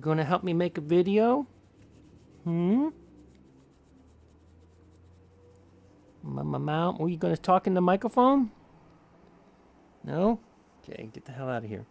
Gonna help me make a video? Hmm? Mount, were you gonna talk in the microphone? No? Okay, get the hell out of here.